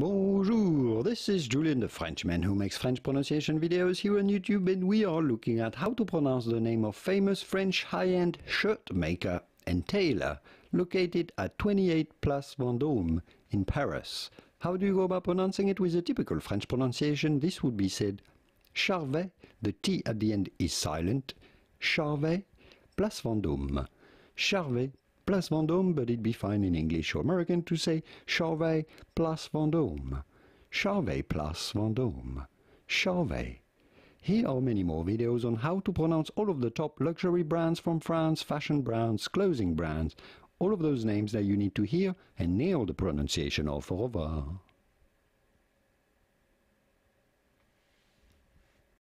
Bonjour, this is Julien, the Frenchman who makes French pronunciation videos here on YouTube and we are looking at how to pronounce the name of famous French high-end shirt maker and tailor located at 28 Place Vendôme in Paris. How do you go about pronouncing it with a typical French pronunciation? This would be said Charvet, the T at the end is silent, Charvet, Place Vendôme, Charvet, Place Vendôme, but it'd be fine in English or American to say Charvet Place Vendôme. Charvet Place Vendôme. Charvet. Here are many more videos on how to pronounce all of the top luxury brands from France, fashion brands, clothing brands, all of those names that you need to hear and nail the pronunciation of. Au revoir.